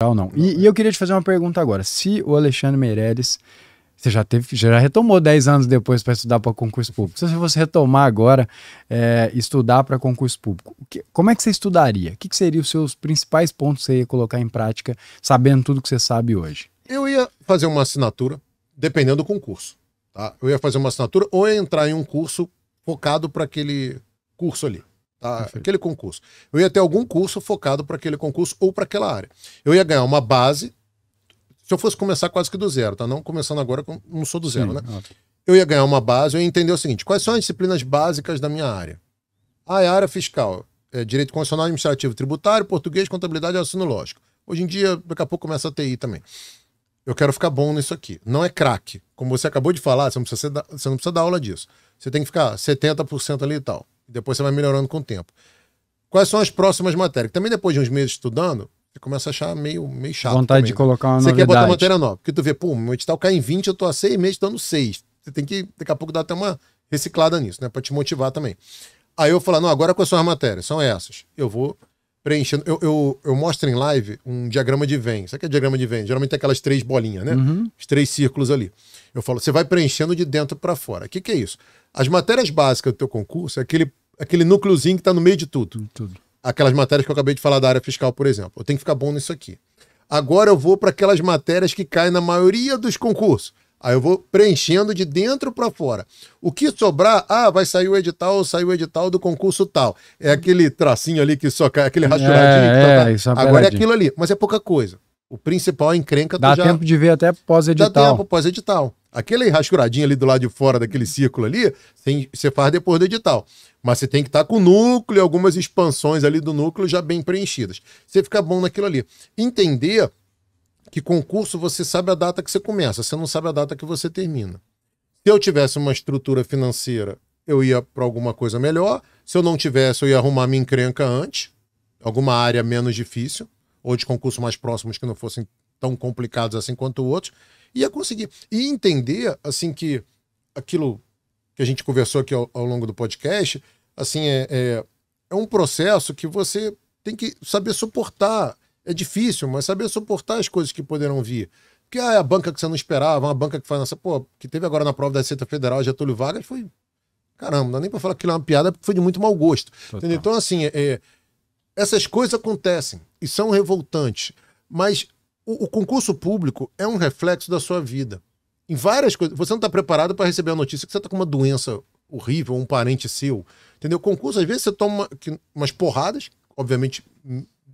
Não, não. E, e, eu queria te fazer uma pergunta agora. Se o Alexandre Meireles, você já teve, já retomou 10 anos depois para estudar para concurso público. Se você fosse retomar agora, é, estudar para concurso público, que, como é que você estudaria? O que, que seriam os seus principais pontos que você ia colocar em prática, sabendo tudo que você sabe hoje? Eu ia fazer uma assinatura, dependendo do concurso. Tá? Eu ia fazer uma assinatura ou entrar em um curso focado para aquele curso ali. Tá? Aquele concurso. Eu ia ter algum curso focado para aquele concurso ou para aquela área. Eu ia ganhar uma base. Se eu fosse começar quase que do zero, tá? Não começando agora, não sou do zero, Sim, né? Eu ia ganhar uma base, eu ia entender o seguinte: quais são as disciplinas básicas da minha área? Ah, é a área fiscal, é direito constitucional, administrativo, tributário, português, contabilidade e assunto lógico. Hoje em dia, daqui a pouco começa a TI também. Eu quero ficar bom nisso aqui. Não é craque. Como você acabou de falar, você não precisa, ser, você não precisa dar aula disso. Você tem que ficar 70% ali e tal. Depois você vai melhorando com o tempo. Quais são as próximas matérias? Também depois de uns meses estudando, você começa a achar meio, meio chato. Vontade também, de né? colocar uma né? Você novidade. quer botar matéria nova. Porque tu vê, pô, meu edital cai em 20, eu tô há seis meses dando seis. Você tem que, daqui a pouco, dar até uma reciclada nisso, né? Pra te motivar também. Aí eu falo, não, agora quais são as matérias? São essas. Eu vou preenchendo. Eu, eu, eu mostro em live um diagrama de Venn. Sabe o que é diagrama de Venn? Geralmente tem aquelas três bolinhas, né? Uhum. Os três círculos ali. Eu falo, você vai preenchendo de dentro para fora. O que, que é isso? As matérias básicas do teu concurso é aquele aquele núcleozinho que está no meio de tudo. tudo. Aquelas matérias que eu acabei de falar da área fiscal, por exemplo. Eu tenho que ficar bom nisso aqui. Agora eu vou para aquelas matérias que caem na maioria dos concursos. Aí eu vou preenchendo de dentro para fora. O que sobrar, ah, vai sair o edital, saiu o edital do concurso tal. É aquele tracinho ali que só cai, aquele rachuradinho. É, é, tá, tá. Agora é aquilo ali, mas é pouca coisa. O principal é encrenca. Dá já... tempo de ver até pós-edital. Dá tempo, pós-edital. Aquele rascuradinho ali do lado de fora daquele círculo ali, você faz depois do edital. Mas você tem que estar tá com o núcleo e algumas expansões ali do núcleo já bem preenchidas. Você fica bom naquilo ali. Entender que concurso você sabe a data que você começa, você não sabe a data que você termina. Se eu tivesse uma estrutura financeira, eu ia para alguma coisa melhor. Se eu não tivesse, eu ia arrumar minha encrenca antes, alguma área menos difícil, ou de concurso mais próximos que não fossem tão complicados assim quanto outros ia conseguir. E entender, assim, que aquilo que a gente conversou aqui ao, ao longo do podcast, assim, é, é, é um processo que você tem que saber suportar. É difícil, mas saber suportar as coisas que poderão vir. Porque ah, é a banca que você não esperava, uma banca que faz nessa. Pô, que teve agora na prova da Receita Federal, Getúlio Vargas, foi. Caramba, não dá nem pra falar que aquilo é uma piada, porque foi de muito mau gosto. Então, assim, é, é, essas coisas acontecem e são revoltantes. Mas o, o concurso público é um reflexo da sua vida. Em várias coisas. Você não está preparado para receber a notícia que você está com uma doença horrível, um parente seu. Entendeu? Concurso, às vezes, você toma umas porradas, obviamente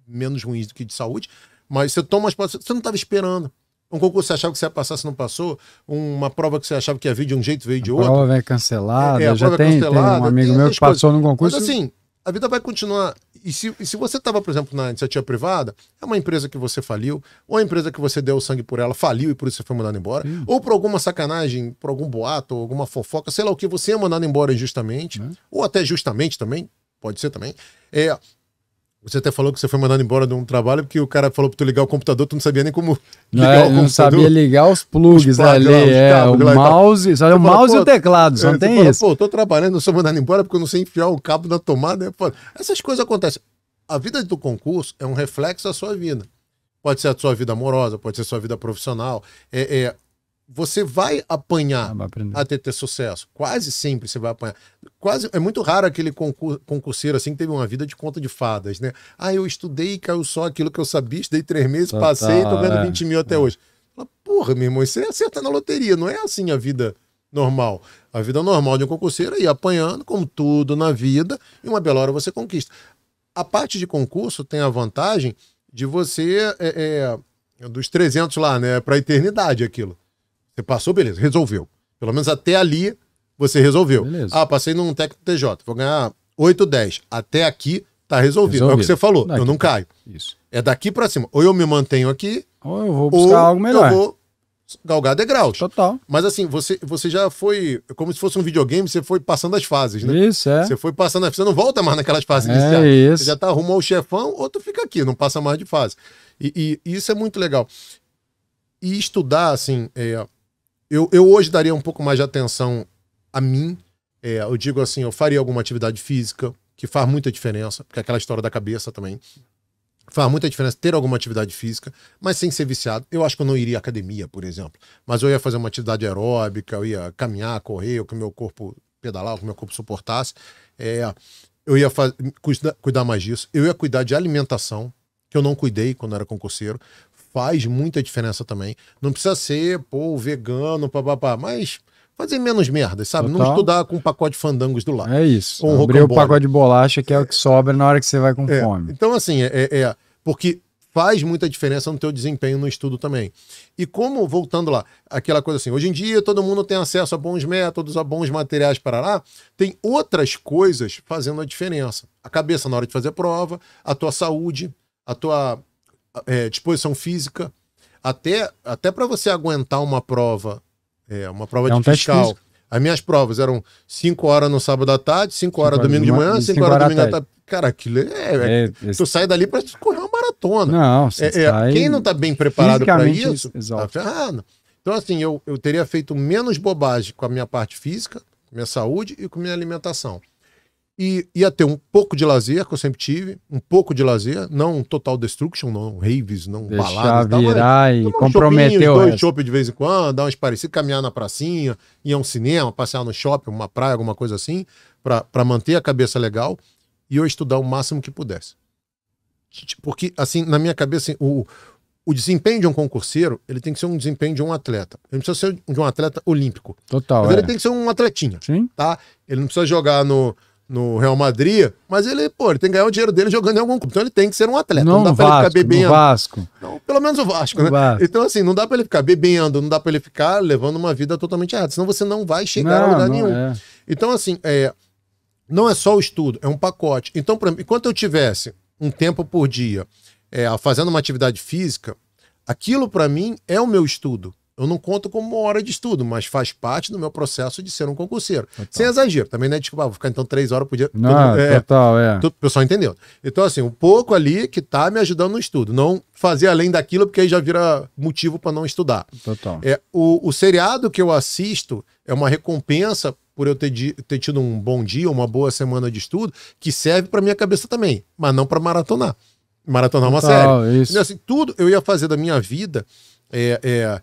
menos ruins do que de saúde, mas você toma umas porradas, você não estava esperando. Um concurso que você achava que você ia passar, se não passou. Uma prova que você achava que ia vir de um jeito, veio de outro. prova é cancelada. É, é, já tem, tem, um amigo meu que passou coisas. num concurso. Mas assim, a vida vai continuar. E se, e se você estava, por exemplo, na iniciativa privada, é uma empresa que você faliu, ou a empresa que você deu sangue por ela faliu e por isso você foi mandado embora, ou por alguma sacanagem, por algum boato, alguma fofoca, sei lá o que, você é mandado embora injustamente, né? ou até justamente também, pode ser também. É, você até falou que você foi mandado embora de um trabalho porque o cara falou para tu ligar o computador, tu não sabia nem como ligar é, não, o computador. Não sabia ligar os plugs os ali, lá, é, cabos, o mouse, só o mouse e o teclado, só é, tem fala, isso. Pô, tô trabalhando, não sou mandado embora porque eu não sei enfiar o cabo da tomada. É Essas coisas acontecem. A vida do concurso é um reflexo da sua vida. Pode ser a sua vida amorosa, pode ser a sua vida profissional. É, é você vai apanhar ah, até ter sucesso. Quase sempre você vai apanhar. Quase, é muito raro aquele concurseiro assim que teve uma vida de conta de fadas, né? Ah, eu estudei e caiu só aquilo que eu sabia, estudei três meses, Total, passei e tô ganhando é, 20 mil até é. hoje. Fala, Porra, meu irmão, você é acerta na loteria, não é assim a vida normal. A vida normal de um concurseiro é ir apanhando, como tudo na vida, e uma bela hora você conquista. A parte de concurso tem a vantagem de você... É, é dos 300 lá, né? Para a eternidade aquilo. Você passou, beleza, resolveu. Pelo menos até ali você resolveu. Beleza. Ah, passei num técnico TJ, vou ganhar 8, 10. Até aqui tá resolvido. resolvido. É o que você falou, eu não tá. caio. Isso. É daqui para cima. Ou eu me mantenho aqui, ou eu vou buscar algo melhor. Eu vou galgar degraus. Total. Mas assim, você, você já foi, como se fosse um videogame, você foi passando as fases, né? Isso, é. Você foi passando, você não volta mais naquelas fases é iniciais. Isso. Você já tá rumo ao chefão, ou tu fica aqui, não passa mais de fase. E, e, e isso é muito legal. E estudar, assim, é, eu, eu hoje daria um pouco mais de atenção a mim. É, eu digo assim, eu faria alguma atividade física, que faz muita diferença, porque é aquela história da cabeça também. Faz muita diferença ter alguma atividade física, mas sem ser viciado. Eu acho que eu não iria à academia, por exemplo. Mas eu ia fazer uma atividade aeróbica, eu ia caminhar, correr, o que meu corpo pedalar, o que meu corpo suportasse. É, eu ia cuidar mais disso. Eu ia cuidar de alimentação, que eu não cuidei quando era concurseiro faz muita diferença também. Não precisa ser, pô, vegano, papapá, mas fazer menos merda, sabe? Total. Não estudar com um pacote de fandangos do lado. É isso. Um Abrir o pacote de bolacha, que é, é o que sobra na hora que você vai com é. fome. Então, assim, é, é, é, Porque faz muita diferença no teu desempenho no estudo também. E como, voltando lá, aquela coisa assim, hoje em dia todo mundo tem acesso a bons métodos, a bons materiais para lá, tem outras coisas fazendo a diferença. A cabeça na hora de fazer a prova, a tua saúde, a tua é, disposição física, até, até para você aguentar uma prova, é, uma prova é um de fiscal. As minhas provas eram 5 horas no sábado à tarde, 5 horas cinco domingo de manhã, 5 horas, domingo à tarde. Cara, aquilo é. é, é Tu sai dali para correr uma maratona. Não, é, você é, sai... Quem não está bem preparado para isso, tá ferrado. Então, assim, eu, eu teria feito menos bobagem com a minha parte física, minha saúde e com minha alimentação e ia ter um pouco de lazer, que eu sempre tive, um pouco de lazer, não total destruction, não raves, não Deixar baladas. virar tal, mas, e comprometer Dois shopping de vez em quando, dar uns parecidos, caminhar na pracinha, ir a um cinema, passear no shopping, uma praia, alguma coisa assim, para manter a cabeça legal e eu estudar o máximo que pudesse. Porque, assim, na minha cabeça, assim, o, o desempenho de um concurseiro, ele tem que ser um desempenho de um atleta. Ele não precisa ser de um atleta olímpico. Total, Mas é. ele tem que ser um atletinha, Sim. tá? Ele não precisa jogar no no Real Madrid, mas ele, pô, ele tem que ganhar o dinheiro dele jogando em algum clube. Então ele tem que ser um atleta. Não, não dá pra Vasco, ele ficar bebendo. Vasco. Não, pelo menos o Vasco, né? Vasco. Então, assim, não dá pra ele ficar bebendo, não dá pra ele ficar levando uma vida totalmente errada. Senão você não vai chegar não, a lugar nenhum. É. Então, assim, é, não é só o estudo, é um pacote. Então, por exemplo, enquanto eu tivesse um tempo por dia é, fazendo uma atividade física, aquilo para mim é o meu estudo eu não conto como uma hora de estudo, mas faz parte do meu processo de ser um concurseiro. Total. Sem exagero, também não é desculpa, ah, vou ficar então três horas por dia. Não, é, total, é. Todo, o pessoal entendeu. Então, assim, um pouco ali que tá me ajudando no estudo. Não fazer além daquilo, porque aí já vira motivo para não estudar. Total. É, o, o seriado que eu assisto é uma recompensa por eu ter, ter, tido um bom dia, uma boa semana de estudo, que serve para minha cabeça também, mas não para maratonar. Maratonar é Total, uma série. Isso. Então, assim, tudo eu ia fazer da minha vida. É, é,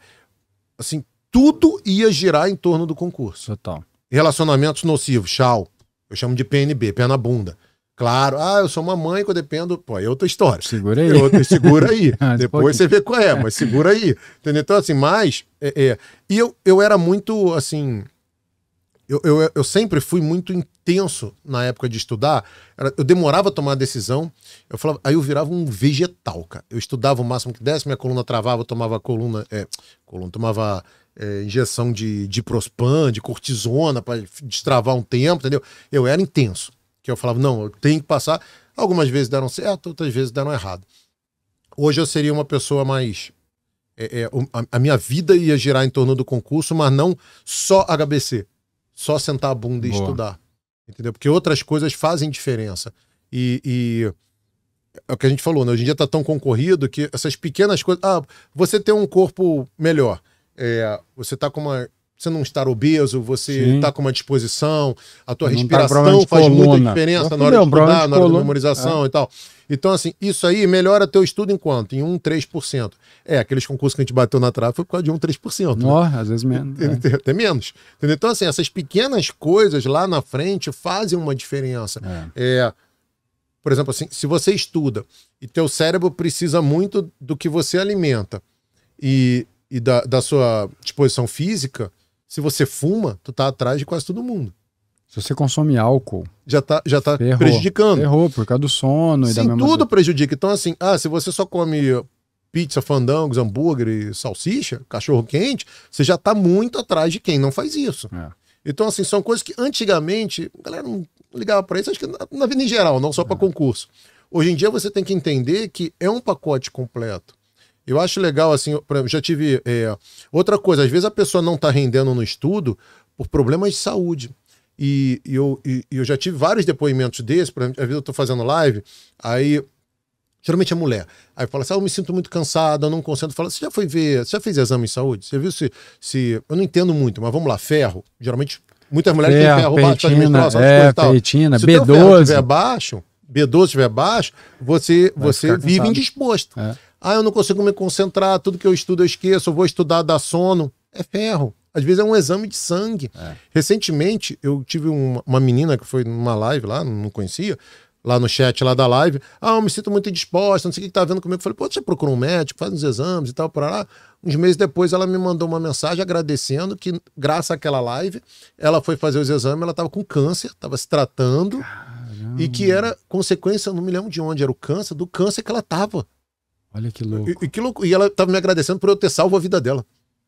Assim, tudo ia girar em torno do concurso. Total. Relacionamentos nocivos, tchau. Eu chamo de PNB, pé na bunda. Claro, ah, eu sou uma mãe que eu dependo. Pô, é outra história. Segura aí. É outra, segura aí. Ah, Depois você vê qual é, mas segura aí. Entendeu? Então, assim, mas. É, é. E eu, eu era muito, assim. Eu, eu, eu sempre fui muito intenso na época de estudar. Eu demorava a tomar a decisão. Eu falava, aí eu virava um vegetal, cara. Eu estudava o máximo que desse, minha coluna travava, eu tomava coluna. É, coluna, tomava é, injeção de, de prospan, de cortisona, para destravar um tempo, entendeu? Eu era intenso. Que eu falava, não, eu tenho que passar. Algumas vezes deram certo, outras vezes deram errado. Hoje eu seria uma pessoa mais é, é, a, minha vida ia girar em torno do concurso, mas não só HBC só sentar a bunda Boa. e estudar. Entendeu? Porque outras coisas fazem diferença. E, e, é o que a gente falou, né? Hoje em dia tá tão concorrido que essas pequenas coisas. Ah, você tem um corpo melhor. É, você tá com uma você não estar obeso, você está com uma disposição, a tua não tá respiração tá faz coluna. muita diferença na hora de estudar, de na hora de memorização é. e tal. Então, assim, isso aí melhora teu estudo em quanto? Em 1, 3%. É, aqueles concursos que a gente bateu na trave foi por causa de 1, 3%. Né? às vezes menos. É. Até menos. Entendeu? Então, assim, essas pequenas coisas lá na frente fazem uma diferença. É. é. por exemplo, assim, se você estuda e teu cérebro precisa muito do que você alimenta e, e da, da sua disposição física, se você fuma, tu tá atrás de quase todo mundo. Se você consome álcool, já tá, já tá ferrou, prejudicando. Errou por causa do sono Sim, e da memória. tudo prejudica. Então, assim, ah, se você só come pizza, fandangos, hambúrguer, salsicha, cachorro quente, você já tá muito atrás de quem não faz isso. É. Então, assim, são coisas que antigamente a galera não ligava para isso, acho que na, na, vida em geral, não só é. para concurso. Hoje em dia você tem que entender que é um pacote completo. Eu acho legal, assim, eu já tive. É, outra coisa, às vezes a pessoa não está rendendo no estudo por problemas de saúde. E, e eu, e, eu já tive vários depoimentos desses, por exemplo, às vezes eu estou fazendo live, aí. Geralmente é mulher. Aí fala assim: ah, eu me sinto muito cansada, eu não concentro. Fala, você já foi ver, você já fez exame de saúde? Você viu se, se. Eu não entendo muito, mas vamos lá, ferro. Geralmente, muitas mulheres ferro, têm ferro baixo, peitina, baixo, é, peitina, se B12. Se o ferro estiver baixo, B12 estiver baixo, você, você vive indisposto. É. Ah, eu não consigo me concentrar, tudo que eu estudo eu esqueço, eu vou estudar, dá sono. É ferro. Às vezes é um exame de sangue. É. Recentemente, eu tive uma, uma, menina que foi numa live lá, não conhecia, lá no chat lá da live. Ah, eu me sinto muito indisposta, não sei o que está vendo comigo. Eu falei, pô, você procura um médico, faz uns exames e tal, por lá. Uns meses depois, ela me mandou uma mensagem agradecendo que, graças àquela live, ela foi fazer os exames, ela estava com câncer, estava se tratando. Caramba. E que era consequência, não me lembro de onde, era o câncer, do câncer que ela estava. Olha que louco. E, e que louco. e ela estava me agradecendo por eu ter salvo a vida dela.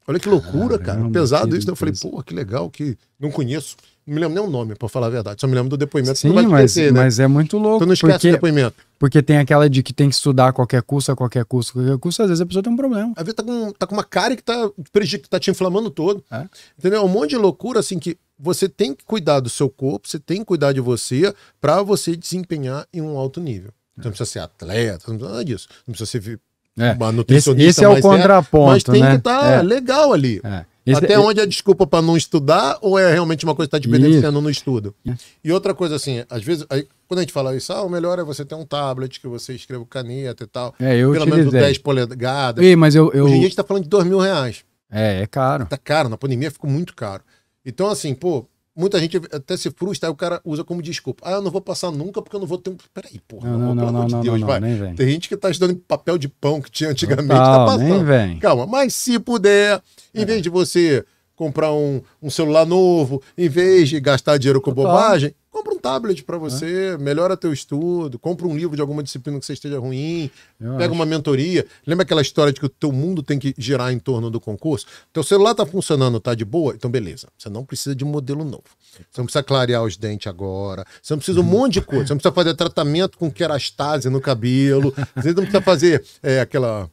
Olha que loucura, Caramba, cara. Pesado isso. Né? Eu falei, pô, que legal, que não conheço. Não me lembro nem o nome, para falar a verdade. Só me lembro do depoimento. Sim, mas, conhecer, né? mas é muito louco. Tu não esquece porque, o depoimento. Porque tem aquela de que tem que estudar a qualquer curso, a qualquer curso, a qualquer curso. Às vezes a pessoa tem um problema. A vida tá com, tá com uma cara que tá, que tá te inflamando todo. É? Entendeu? É um monte de loucura, assim, que você tem que cuidar do seu corpo, você tem que cuidar de você para você desempenhar em um alto nível. Então, não precisa ser atleta, não precisa nada disso. Não precisa ser é. uma nutricionista. Esse, esse é o contraponto. mas tem né? que estar tá é. legal ali. É. Até é- onde é desculpa para não estudar ou é realmente uma coisa que está te beneficiando no estudo? É. E outra coisa, assim, às vezes, aí, quando a gente fala isso, ah, o melhor é você ter um tablet que você escreva caneta e tal. É, eu Pelo utilizei. menos 10 polegadas. Ei, mas eu, eu... Hoje em dia a gente está falando de 2 mil reais. É, é caro. Tá caro, na pandemia ficou muito caro. Então, assim, pô, muita gente até se frustra, aí o cara usa como desculpa. Ah, eu não vou passar nunca porque eu não vou ter um. Peraí, porra, não, não, não, pelo amor de Deus, vai. Tem gente que tá estudando papel de pão que tinha antigamente, Total, tá passando. Calma, mas se puder, em é. vez de você comprar um, um celular novo, em vez de gastar dinheiro com Total. bobagem, compra um tablet para você, é. melhora teu estudo, compra um livro de alguma disciplina que você esteja ruim, eu pega acho. uma mentoria. Lembra aquela história de que o teu mundo tem que girar em torno do concurso? Teu celular tá funcionando, tá de boa? Então beleza, você não precisa de um modelo novo. Você não precisa clarear os dentes agora, você não precisa um monte de coisa, você não precisa fazer tratamento com querastase no cabelo, você não precisa fazer é, aquela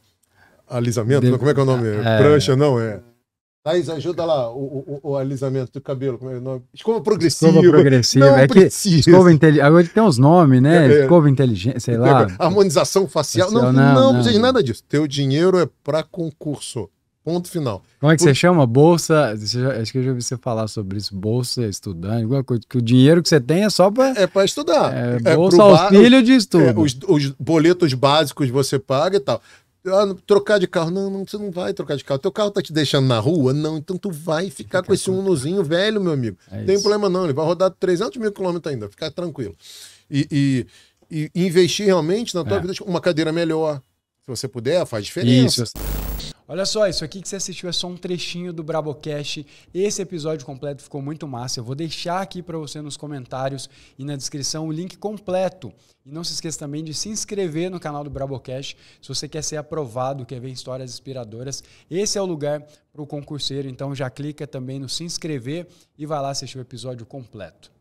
alisamento, de... como é que é o nome? É... Prancha, não, é... Aí ajuda lá o, o, o, alisamento do cabelo. Como é o nome? Escova progressiva. Escova progressiva. Não é que escova inteligente. Agora tem uns nomes, né? É, é. Escova inteligente, sei lá. Harmonização facial. facial. Não, não, não, não precisa de nada disso. Teu dinheiro é para concurso. Ponto final. Como é que Por... você chama? Bolsa. Acho que eu já ouvi você falar sobre isso. Bolsa estudante, alguma coisa. Que o dinheiro que você tem é só para. É para estudar. É, é bolsa auxílio é bar... de estudo. É, os, os boletos básicos você paga e tal ah, trocar de carro. Não, não, você não vai trocar de carro. Teu carro tá te deixando na rua? Não, então tu vai ficar com esse Unozinho velho, meu amigo. É não tem problema não, ele vai rodar 300 mil quilômetros ainda, ficar tranquilo. E, e, e, investir realmente na tua é. vida, uma cadeira melhor. Se você puder, faz diferença. Isso. Olha só, isso aqui que você assistiu é só um trechinho do Brabocast. Esse episódio completo ficou muito massa. Eu vou deixar aqui para você nos comentários e na descrição o link completo. E não se esqueça também de se inscrever no canal do Brabocast. Se você quer ser aprovado, quer ver histórias inspiradoras, esse é o lugar para o concurseiro. Então já clica também no se inscrever e vai lá assistir o episódio completo.